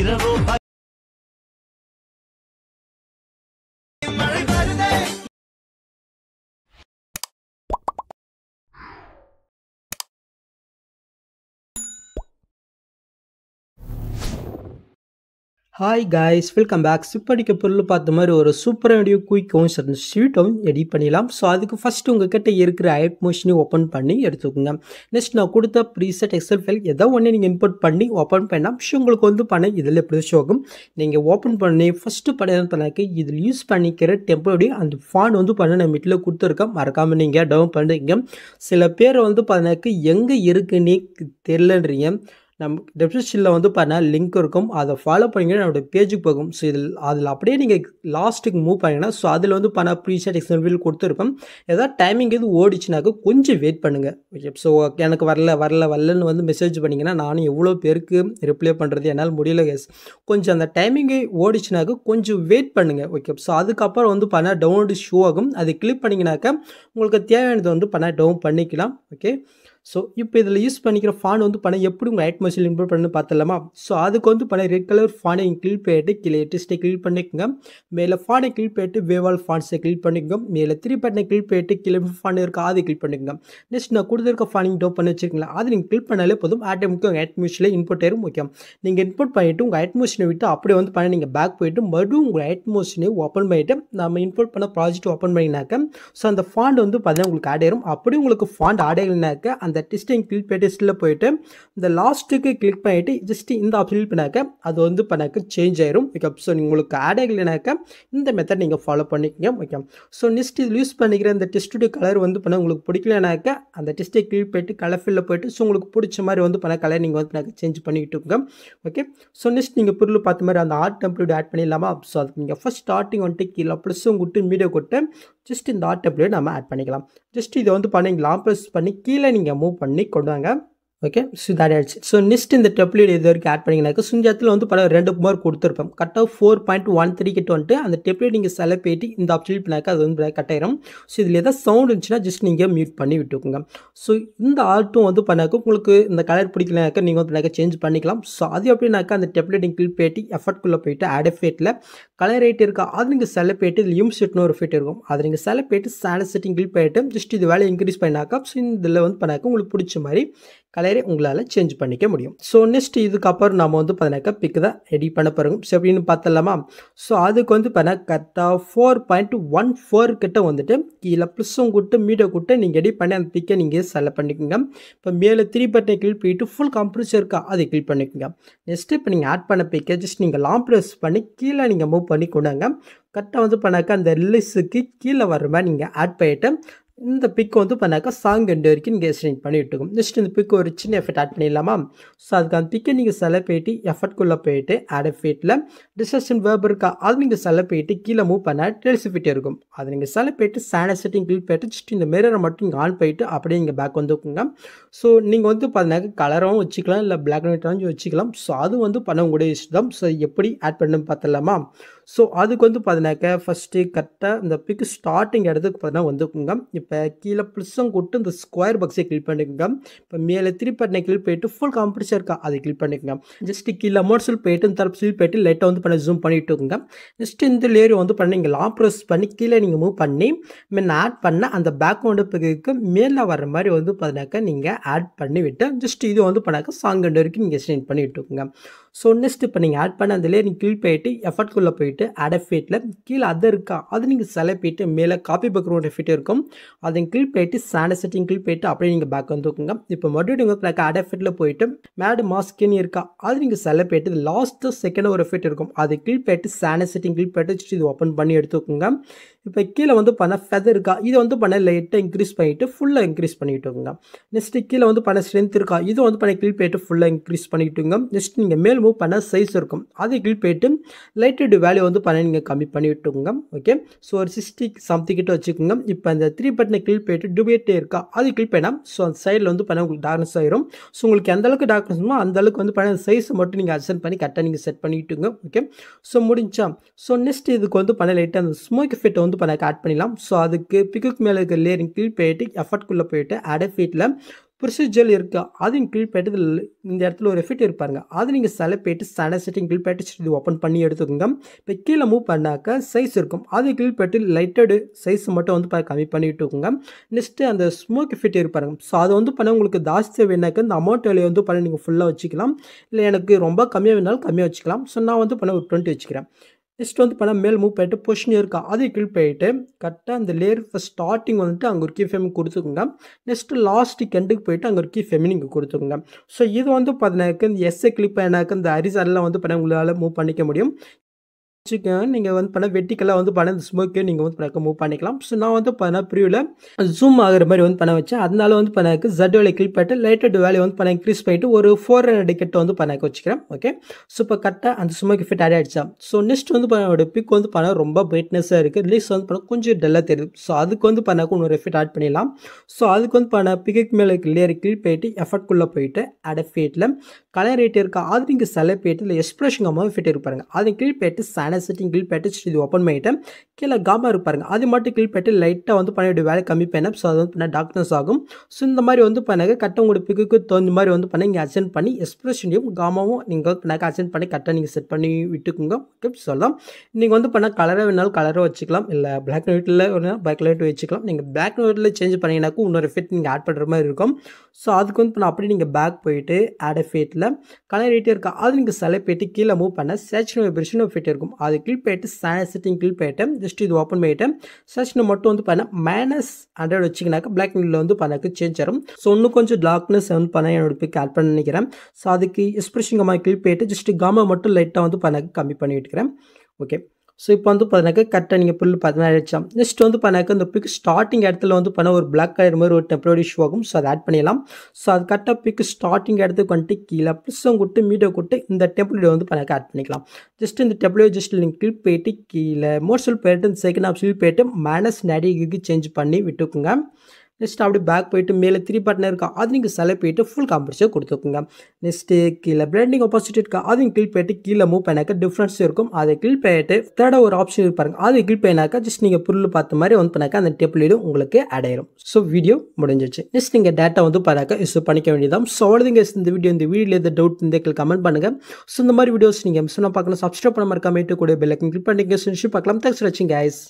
ఇరవై hi guys welcome back சிப்படிக்க பொருள் பார்த்த மாதிரி ஒரு சூப்பரான வீடியோ குயிக்கவும் சரி ஸ்வீட்டாகவும் எடிட் பண்ணிடலாம் ஸோ அதுக்கு ஃபஸ்ட்டு உங்கள் கிட்டே இருக்கிற ஐப் மோஷனையும் ஓப்பன் பண்ணி எடுத்துக்கோங்க நெக்ஸ்ட் நான் கொடுத்த ப்ரீசெட் எக்ஸல் ஃபைல் எதோ ஒன்று நீங்கள் இன்போர்ட் பண்ணி ஓப்பன் பண்ணால் ஸோ உங்களுக்கு வந்து பணம் இதில் எப்படி ஷோகும் நீங்கள் ஓப்பன் பண்ணி ஃபஸ்ட்டு பண்ண பண்ணாக்க இதில் யூஸ் பண்ணிக்கிற டெம்பரரி அந்த ஃபான் வந்து பண்ண நான் மிட்டில் கொடுத்துருக்கேன் மறக்காமல் நீங்கள் டவுன் பண்ணுறீங்க சில பேர் வந்து பார்த்தாக்க எங்கே இருக்குன்னே தெரிலன்றீங்க நம்ம டெஸ்கிரிப்ஷனில் வந்து பாருங்கள் லிங்க் இருக்கும் அதை ஃபாலோ பண்ணிங்கன்னா நம்மளோட பேஜுக்கு போகும் ஸோ இதில் அதில் அப்படியே நீங்கள் லாஸ்ட்டுக்கு மூவ் பண்ணிங்கன்னா ஸோ அதில் வந்து பார்த்தா ப்ரீசெட் எக்ஸ்பிள் கொடுத்துருப்போம் ஏதாவது டைமிங் எது ஓடிச்சுனாக்க கொஞ்சம் வெயிட் பண்ணுங்கள் ஓகே ஸோ எனக்கு வரல வரல வரலன்னு வந்து மெசேஜ் பண்ணிங்கன்னா நானும் எவ்வளோ பேருக்கு ரிப்ளை பண்ணுறது என்னால் முடியல கேஸ் கொஞ்சம் அந்த டைமிங்கை ஓடிச்சுனாக்க கொஞ்சம் வெயிட் பண்ணுங்கள் ஓகே ஸோ அதுக்கப்புறம் வந்து பண்ணால் டவுன்லோடு ஷோ ஆகும் அதை கிளிக் பண்ணிங்கனாக்கா உங்களுக்கு தேவையானது வந்து பண்ணால் டவுன் பண்ணிக்கலாம் ஓகே ஸோ இப்போ இதில் யூஸ் பண்ணிக்கிற ஃபான் வந்து பண்ண எப்படி உங்கள் அட்மாஸ்ஃபியர் இம்ப்ரூவ் பண்ணு பார்த்துலாமா ஸோ அதுக்கு வந்து பண்ண ரெட் கலர் ஃபானை கிளிக் பண்ணிட்டு கீழே டிஸ்டை கிளிக் பண்ணிக்கோங்க மேலே ஃபானை கிளிக் பண்ணிட்டு வேவால் ஃபான்ஸை கிளிக் பண்ணிக்கோங்க மேலே த்ரீ பட்டனை கிளிக் பண்ணிட்டு கீழே ஃபான் இருக்கா அதை கிளிக் பண்ணிக்கோங்க நெக்ஸ்ட் நான் கொடுத்துருக்க ஃபானிங் டோ பண்ணி வச்சிருக்கீங்களா அது நீங்கள் கிளிக் பண்ணாலே போதும் ஆட்டோமிக்கு உங்கள் அட்மாஸ்ஃபியரில் இன்போர்ட் ஆயிரும் முக்கியம் நீங்கள் இன்போர்ட் பண்ணிவிட்டு உங்கள் அட்மாஸ்ஃபியரை விட்டு அப்படியே வந்து பண்ண நீங்கள் பேக் போயிட்டு மறுபடியும் உங்கள் அட்மாஸ்ஃபியரை ஓப்பன் பண்ணிவிட்டு நம்ம இன்போர்ட் பண்ண ப்ராஜெக்ட் ஓப்பன் பண்ணினாக்க ஸோ அந்த ஃபாண்ட் வந்து பார்த்தீங்கன்னா உங்களுக்கு ஆட் ஆயிரும் அப்படி உங்களுக்கு ஃபாண்ட் ஆட் ஆகலைனாக்க அந்த அந்த டிஸ்டிங் கிளிக் பேட்டிஸ்டில் போயிட்டு இந்த லாஸ்ட்டுக்கு கிளிக் பண்ணிவிட்டு ஜஸ்ட் இந்த ஆப்ஷன் பண்ணாக்க அது வந்து பண்ணாக்க சேஞ்ச் ஆயிரும் ஓகே ஸோ உங்களுக்கு ஆட் ஆகலைனாக்க இந்த மெத்தட் நீங்கள் ஃபாலோ பண்ணிக்கோங்க ஓகே ஸோ நெக்ஸ்ட் இதில் யூஸ் பண்ணிக்கிற அந்த டெஸ்ட்டுடைய கலர் வந்து பண்ண உங்களுக்கு பிடிக்கலனாக்க அந்த டெஸ்ட்டை கிளிக் போயிட்டு கலர் ஃபில்லில் போயிட்டு ஸோ உங்களுக்கு பிடிச்ச மாதிரி வந்து பண்ண கலர் நீங்கள் வந்து பண்ணாக்க சேஞ்ச் பண்ணிக்கிட்டுங்க ஓகே ஸோ நெக்ஸ்ட் நீங்கள் பொருள் பார்த்த மாதிரி அந்த ஆர்ட் டெம்ப்ளேட் ஆட் பண்ணிடலாமா ஸோ அதுக்கு நீங்கள் ஃபஸ்ட் ஸ்டார்டிங் வந்துட்டு கீழே ப்ளஸ்ஸும் கொடுத்து மீடியோ கொடுத்து ஜஸ்ட் இந்த ஆர்ட் டெம்ப்ளேட் நம்ம ஆட் பண்ணிக்கலாம் ஜஸ்ட் இதை வந்து பண்ணிக்கலாம் ப்ரெஸ் பண்ணி கீழே நீங்கள் மூவ் பண்ணி கொண்டு வாங்க ஓகே ஸோ தட் ஆயிடுச்சு ஸோ நெக்ஸ்ட் இந்த டெப்ளியூ இது வரைக்கும் ஆட் பண்ணிங்கனாக்க சுஞ்சாத்தில் வந்து பல ரெண்டு மார்க் கொடுத்துருப்போம் கரெக்டாக ஃபோர் பாயிண்ட் ஒன் த்ரீ கிட்ட வந்துட்டு அந்த டெப்ளியூ நீங்கள் செலக்ட் போயிட்டு இந்த ஆப்ஷன் பண்ணாக்கா அது வந்து கட் ஸோ இதில் ஏதாவது சவுண்ட் இருந்துச்சுன்னா ஜஸ்ட் நீங்கள் மியூட் பண்ணி விட்டுக்கோங்க ஸோ இந்த ஆல்ட்டும் வந்து பண்ணாக்க உங்களுக்கு இந்த கலர் பிடிக்கலனாக்கா நீங்கள் வந்து சேஞ்ச் பண்ணிக்கலாம் ஸோ அது எப்படின்னாக்கா அந்த டெப்ளேட் நீங்கள் கிளிக் போயிட்டு எஃபர்ட்குள்ளே போயிட்டு ஆட் எஃபேட்டில் கலர் ரேட் இருக்கா அது நீங்கள் செலக்ட் போயிட்டு இதில் யூம் செட்னு ஒரு ஃபிட் இருக்கும் அதை நீங்கள் செலக்ட் போயிட்டு சேனல் செட்டிங் கிளிக் போயிட்டு ஜஸ்ட் இது வேலையை இன்க்ரீஸ் பண்ணாக்கா ஸோ இதில் வந்து பண்ணாக்க உங்களுக்கு பிடிச்ச மாதிரி கலரை உங்களால் சேஞ்ச் பண்ணிக்க முடியும் ஸோ நெக்ஸ்ட் இதுக்கப்புறம் நம்ம வந்து பார்த்தினாக்கா பிக்கு தான் எடிட் பண்ண போகிறோம் ஸோ எப்படின்னு பார்த்தலாமா ஸோ அதுக்கு வந்து பார்த்தீங்கன்னா கரெக்டாக ஃபோர் பாயிண்ட் ஒன் ஃபோர் கிட்ட வந்துட்டு கீழே ப்ளஸ்ஸும் கூட்டு மீடியோ கூட்டு நீங்கள் எடிட் பண்ணி அந்த பிக்கை நீங்கள் செலக்ட் பண்ணிக்கோங்க இப்போ மேலே த்ரீ பட்டனை கிளிக் பண்ணிட்டு ஃபுல் கம்ப்ரூஸ் இருக்கா அதை கிளிக் பண்ணிக்கோங்க நெக்ஸ்ட்டு இப்போ நீங்கள் ஆட் பண்ண பிக்கை ஜஸ்ட் நீங்கள் லாங் ப்ரெஸ் பண்ணி கீழே நீங்கள் மூவ் பண்ணி கொண்டாங்க கரெக்டாக வந்து பண்ணாக்கா அந்த ரிலீஸுக்கு கீழே வர மாதிரி நீங்கள் ஆட் பண்ணிவிட்டு இந்த பிக்கு வந்து பண்ணாக்கா சாங் ரெண்டு வரைக்கும் நீங்கள் செலக்ட் பண்ணிகிட்டு இருக்கும் நெக்ஸ்ட் இந்த பிக் ஒரு சின்ன எஃபர்ட் ஆட் பண்ணிடலாமா ஸோ அதுக்கான பிக்கை நீங்கள் செல போயிட்டு எஃபர்ட்குள்ளே போயிட்டு ஆட் எஃபீட்டில் டிஸ்கஷன் வேர்ப் இருக்கா அது நீங்கள் செல போயிட்டு கீழே மூவ் பண்ணால் டெல்ஸ் ஃபிட்டே இருக்கும் அது நீங்கள் செல போயிட்டு சேனல் செட்டிங் கிளிக் போயிட்டு ஜஸ்ட் இந்த மிரரை மட்டும் நீங்கள் ஆன் போயிட்டு அப்படியே நீங்கள் பேக் வந்துக்குங்க ஸோ நீங்கள் வந்து பார்த்தீங்கன்னா கலரும் வச்சுக்கலாம் இல்லை பிளாக் அண்ட் ஒயிட் வச்சுக்கலாம் ஸோ அது வந்து பண்ண உங்களுடைய இஷ்டம் ஸோ எப்படி ஆட் பண்ணணும்னு பார்த்துடலாமா ஸோ அதுக்கு வந்து பார்த்தீங்கன்னாக்க ஃபஸ்ட்டு கரெக்டாக இந்த பிக்கு ஸ்டார்டிங் இடத்துக்கு பார்த்தீங்கன்னா வந்துக்குங்க இப்போ கீழே ப்ளஸ்ஸும் கூட்டு இந்த ஸ்கொயர் பாக்ஸை கிளிக் பண்ணிக்கோங்க இப்போ மேலே திருப்பி பட்டனை கிளிக் போயிட்டு ஃபுல் காம்படிஷன் இருக்கா அதை கிளிக் பண்ணிக்கோங்க ஜஸ்ட்டு கீழே மோட்ஸில் போயிட்டு இந்த தரப்பு சீல் போயிட்டு லைட்டாக வந்து பண்ண ஜூம் பண்ணிட்டு இருக்குங்க ஜஸ்ட் இந்த லேயர் வந்து பண்ண நீங்கள் லா ப்ரெஸ் பண்ணி கீழே நீங்கள் மூவ் பண்ணி மென் ஆட் பண்ண அந்த பேக்ரவுண்டு பிக்கு மேலே வர மாதிரி வந்து பார்த்தினாக்கா நீங்கள் ஆட் பண்ணிவிட்டு ஜஸ்ட் இது வந்து பண்ணாக்க சாங் கண்டு வரைக்கும் நீங்கள் எக்ஸ்டெண்ட் பண்ணி விட்டுருக்குங்க ஸோ நெக்ஸ்ட் இப்போ நீங்கள் ஆட் பண்ண அதிலே நீங்கள் கீழ் போயிட்டு எஃபர்ட்குள்ளே போயிட்டு ஆட் எஃபேட்டில் கீழே அது இருக்கா அது நீங்கள் செலக்ட் போயிட்டு மேலே காப்பி பேக்ரவுண்ட் எஃபெக்ட் இருக்கும் அதை கீழ் போயிட்டு சேனல் செட்டிங் கீழ் போயிட்டு அப்படியே நீங்கள் பேக் வந்துக்குங்க இப்போ மறுபடியும் உங்கள் எனக்கு ஆட் எஃபெக்ட்டில் போயிட்டு மேடு மாஸ்கின்னு இருக்கா அது நீங்கள் செலக்ட் போயிட்டு லாஸ்ட்டு செகண்ட் ஒரு எஃபெக்ட் இருக்கும் அது கீழ் போயிட்டு சேனல் செட்டிங் கீழ் போயிட்டு இது ஓப்பன் பண்ணி எடுத்துக்கோங்க இப்போ கீழே வந்து பண்ண ஃபெதர் இருக்கா இதை வந்து பண்ண லைட்டாக இன்க்ரீஸ் பண்ணிவிட்டு ஃபுல்லாக இன்க்ரீஸ் பண்ணிவிட்டுங்க நெக்ஸ்ட்டு கீழே வந்து பண்ண ஸ்ட்ரென்த் இருக்கா இது வந்து பண்ண கீழ் போயிட்டு ஃபுல்லாக இன்க்ரீஸ் பண்ணிவிட்டுங்க நெக்ஸ்ட் நீங்கள் மேல் மூவ் பண்ண சைஸ் இருக்கும் கிளிக் போயிட்டு லைட்டோட வேல்யூ வந்து பண்ண நீங்கள் கம்மி பண்ணி விட்டுக்கோங்க ஓகே ஸோ ஒரு சிக்ஸ்டி சம்திங் கிட்ட வச்சுக்கோங்க இப்போ அந்த த்ரீ பட்டனை கிளிக் போயிட்டு டுபேட்டே இருக்கா அது கிளிக் பண்ணால் ஸோ அந்த சைடில் வந்து பண்ண உங்களுக்கு டார்க்னஸ் ஆயிரும் ஸோ உங்களுக்கு எந்த அளவுக்கு டார்க்னஸ்மோ அந்த அளவுக்கு வந்து பண்ண சைஸ் மட்டும் நீங்கள் அட்ஜன் பண்ணி கரெக்டாக நீங்கள் செட் பண்ணிவிட்டுங்க ஓகே ஸோ முடிஞ்சா ஸோ நெக்ஸ்ட் இதுக்கு வந்து பண்ண லைட்டாக அந்த ஸ்மோக் எஃபெக்ட் வந்து பண்ண ஆட் பண்ணிடலாம் ஸோ அதுக்கு பிக்குக்கு மேலே இருக்க லேயரிங் கிளிக் போயிட்டு எஃபர்ட்குள்ளே போயிட்டு அடை ஃபீட்டில் ப்ரொசீஜர் இருக்கா அதையும் கீழ் போயிட்டு இந்த இடத்துல ஒரு எஃபிட் இருப்பாருங்க அது நீங்கள் செலக்ட் போயிட்டு சட செட்டிங் கீழ் போயிட்டு இது ஓப்பன் பண்ணி எடுத்துக்கோங்க இப்போ கீழே மூவ் பண்ணாக்க சைஸ் இருக்கும் அது கீழ் போயிட்டு லைட்டடு சைஸ் மட்டும் வந்து கம்மி பண்ணி நெக்ஸ்ட்டு அந்த ஸ்மோக் எஃபிட் இருப்பாருங்க ஸோ அதை வந்து பண்ண உங்களுக்கு ஜாஸ்தியாக வேணாக்க இந்த அமௌண்ட் வேலையை வந்து பண்ண நீங்கள் ஃபுல்லாக வச்சுக்கலாம் இல்லை எனக்கு ரொம்ப கம்மியாக வேணாலும் கம்மியாக வச்சுக்கலாம் ஸோ நான் வந்து பண்ண ஒரு டுவெண்ட்டி வச்சுக்கிறேன் நெக்ஸ்ட் வந்து பண்ணால் மேல் மூவ் பண்ணிட்டு பொஷின் இருக்கா அதை கிளிக் பண்ணிவிட்டு கரெக்டாக அந்த லேயர் ஸ்டார்டிங் வந்துட்டு அங்கே ஒரு கீ ஃபேம் கொடுத்துக்கோங்க நெக்ஸ்ட்டு லாஸ்ட் கெண்டுக்கு போயிட்டு அங்கே ஒரு கீ ஃபெமி நீங்கள் கொடுத்துக்கோங்க ஸோ இது வந்து பார்த்தினாக்க இந்த எஸ்ஸை கிளிக் பண்ணாக்க இந்த அரிசாலெலாம் வந்து பண்ண உங்களால் மூவ் பண்ணிக்க முடியும் வச்சுக்க நீங்கள் வந்து பண்ண வெட்டிக்கெல்லாம் வந்து பண்ண இந்த ஸ்மோக்கே நீங்கள் வந்து பண்ண மூவ் பண்ணிக்கலாம் ஸோ நான் வந்து பண்ண ப்ரீவில் ஜூம் ஆகிற மாதிரி வந்து பண்ண வச்சேன் அதனால வந்து பண்ணக்கு ஜட் வேலை கிளிக் பண்ணிட்டு லைட்டட் வேலையை வந்து பண்ண இன்க்ரீஸ் பண்ணிட்டு ஒரு ஃபோர் ஹண்ட்ரட் கிட்ட வந்து பண்ணக்க வச்சுக்கிறேன் ஓகே ஸோ இப்போ கரெக்டாக அந்த ஸ்மோக்கு ஃபிட் ஆட் ஆகிடுச்சா ஸோ நெக்ஸ்ட் வந்து பண்ணோட பிக் வந்து பண்ண ரொம்ப பிரைட்னஸாக இருக்குது ரிலீஸ் வந்து பண்ண கொஞ்சம் டல்லாக தெரியுது ஸோ அதுக்கு வந்து பண்ணக்கு இன்னொரு எஃபெக்ட் ஆட் பண்ணிடலாம் ஸோ அதுக்கு வந்து பண்ண பிக்கு மேலே லேயர் கிளிக் பண்ணிட்டு எஃபர்ட்குள்ளே போயிட்டு அட் ஃபீட்டில் கலர் ரேட் இருக்க ஆதரிங்க செலை போயிட்டு இல்லை எக்ஸ்பிரஷன் அம்மாவும் ஃபிட் இருப்பாருங்க அதை கிளிக் போயிட்டு பேனர் செட்டிங் கிளிக் பேட்டு இது ஓப்பன் பண்ணிவிட்டு கீழே காமா இருப்பாருங்க அது மட்டும் கிளிக் பண்ணிட்டு லைட்டாக வந்து பண்ணிவிட்டு வேலை கம்மி பண்ணேன் ஸோ அது வந்து பண்ண டாக்டர்ஸ் ஆகும் ஸோ இந்த மாதிரி வந்து பண்ணாங்க கரெக்டாக உங்களுக்கு பிக்குக்கு தகுந்த மாதிரி வந்து பண்ணி நீங்கள் அசென்ட் பண்ணி எக்ஸ்பிரஷனையும் காமாவும் நீங்கள் பண்ணாக்க அசென்ட் பண்ணி கரெக்டாக நீங்கள் செட் பண்ணி விட்டுக்குங்க ஓகே சொல்லலாம் நீங்கள் வந்து பண்ணால் கலராக வேணாலும் கலராக வச்சுக்கலாம் இல்லை பிளாக் அண்ட் ஒயிட்டில் வேணால் பிளாக் அண்ட் ஒயிட் வச்சுக்கலாம் நீங்கள் பிளாக் அண்ட் ஒயிட்டில் சேஞ்ச் பண்ணிங்கனாக்கும் இன்னொரு ஃபிட் நீங்கள் ஆட் பண்ணுற மாதிரி இருக்கும் ஸோ அதுக்கு வந்து பண்ண அப்படி நீங்கள் பேக் போயிட்டு ஆட் ஃபிட்டில் கலர் ரேட்டே இருக்கா அது நீங்கள் செலக்ட் போயிட்டு கீழே மூவ் பண்ண சேச்சுரல் வைப்ரேஷன் ஃபிட் இருக்கும் அது கிளிக் பண்ணிட்டு செட்டிங் கிளிக் பண்ணிட்டேன் ஜஸ்ட் இது ஓப்பன் பண்ணிட்டேன் சர்ச்சில் மட்டும் வந்து பண்ண மைனஸ் ஹண்ட்ரட் வச்சிங்கனாக்கா பிளாக் நில் வந்து பண்ணக்கு சேஞ்ச் ஆகும் ஸோ இன்னும் கொஞ்சம் டார்க்னஸ் வந்து பண்ண என்னோட பிக் ஆட் பண்ண நினைக்கிறேன் ஸோ அதுக்கு எக்ஸ்பிரஷன் மாதிரி கிளிக் பண்ணிட்டு ஜஸ்ட் காமா மட்டும் லைட்டாக வந்து பண்ணக்கு கம்மி பண்ணி இருக்கிறேன் ஓகே ஸோ இப்போ வந்து பார்த்தீங்கன்னா கரெக்டாக நீங்கள் புல் பார்த்தீங்கன்னா அடிச்சாம் நெக்ஸ்ட் வந்து பார்த்தீங்கன்னாக்கா இந்த பிக் ஸ்டார்டிங் இடத்துல வந்து பண்ண ஒரு பிளாக் கலர் மாதிரி ஒரு டெம்பரரி ஷூ ஆகும் ஸோ அதை ஆட் பண்ணிடலாம் ஸோ அது கரெக்டாக பிக் ஸ்டார்டிங் இடத்துக்கு வந்துட்டு கீழே ப்ளஸ்ஸும் கொடுத்து மீடியோ கொடுத்து இந்த டெம்ப்ளேட் வந்து பார்த்தீங்கன்னா ஆட் பண்ணிக்கலாம் ஜஸ்ட் இந்த டெம்ப்ளேட் ஜஸ்ட் நீங்கள் கிளிக் போயிட்டு கீழே மோஸ்டல் போயிட்டு இந்த செகண்ட் ஆப்ஷனில் போயிட்டு மைனஸ் நடிகைக்கு சேஞ்ச் பண்ணி விட்டுக்குங்க நெக்ஸ்ட் அப்படி பேக் போயிட்டு மேலே த்ரீ பட்டன் இருக்கா அது நீங்கள் செலக்ட் போயிட்டு ஃபுல் காம்பிடிஷன் கொடுத்துக்கோங்க நெக்ஸ்ட்டு கீழே பிளண்டிங் ஆப்போசிட் இருக்கா அதையும் கிளிக் போயிட்டு கீழே மூவ் பண்ணாக்க டிஃப்ரென்ஸ் இருக்கும் அதை கிளிக் பண்ணிட்டு தேர்டாக ஒரு ஆப்ஷன் இருப்பாருங்க அதை கிளிக் பண்ணினாக்கா ஜஸ்ட் நீங்கள் புல் பார்த்த மாதிரி வந்து பண்ணாக்க அந்த டெப்லீடும் உங்களுக்கு ஆட் ஆயிரும் ஸோ வீடியோ முடிஞ்சிச்சு நெக்ஸ்ட் நீங்கள் டேட்டா வந்து பார்த்தாக்க யூஸ் பண்ணிக்க வேண்டியதான் ஸோ நீங்கள் இந்த வீடியோ இந்த வீடியோ எந்த டவுட் இருந்தால் கமெண்ட் பண்ணுங்கள் ஸோ இந்த மாதிரி வீடியோஸ் நீங்கள் மிஸ் பார்க்கணும் பார்க்கலாம் சப்ஸ்கிரைப் பண்ண கமெண்ட் கூட பெல் கிளிக் பண்ணிங்க பார்க்கலாம் தேங்க்ஸ் வச்சிங்க ஐஸ்